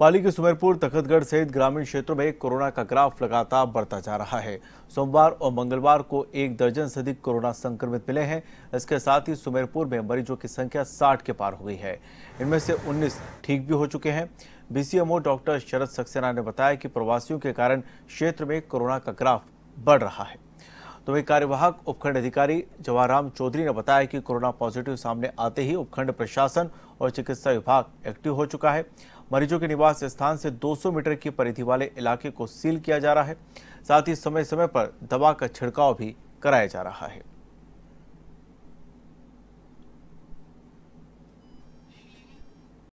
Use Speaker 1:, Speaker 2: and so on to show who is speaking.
Speaker 1: पाली के सुमेरपुर तखतगढ़ सहित ग्रामीण क्षेत्रों में कोरोना का ग्राफ लगातार बढ़ता जा रहा है सोमवार और मंगलवार को एक दर्जन से अधिक कोरोना संक्रमित मिले हैं इसके साथ ही सुमेरपुर में मरीजों की संख्या 60 के पार हो गई है इनमें से 19 ठीक भी हो चुके हैं बीसीएमओ डॉक्टर शरद सक्सेना ने बताया कि प्रवासियों के कारण क्षेत्र में कोरोना का ग्राफ बढ़ रहा है तो वही कार्यवाहक उपखंड अधिकारी जवाहराम चौधरी ने बताया कि कोरोना पॉजिटिव सामने आते ही उपखंड प्रशासन और चिकित्सा विभाग एक्टिव हो चुका है मरीजों के निवास स्थान से 200 मीटर की परिधि वाले इलाके को सील किया जा रहा है साथ ही समय समय पर दवा का छिड़काव भी कराया जा रहा है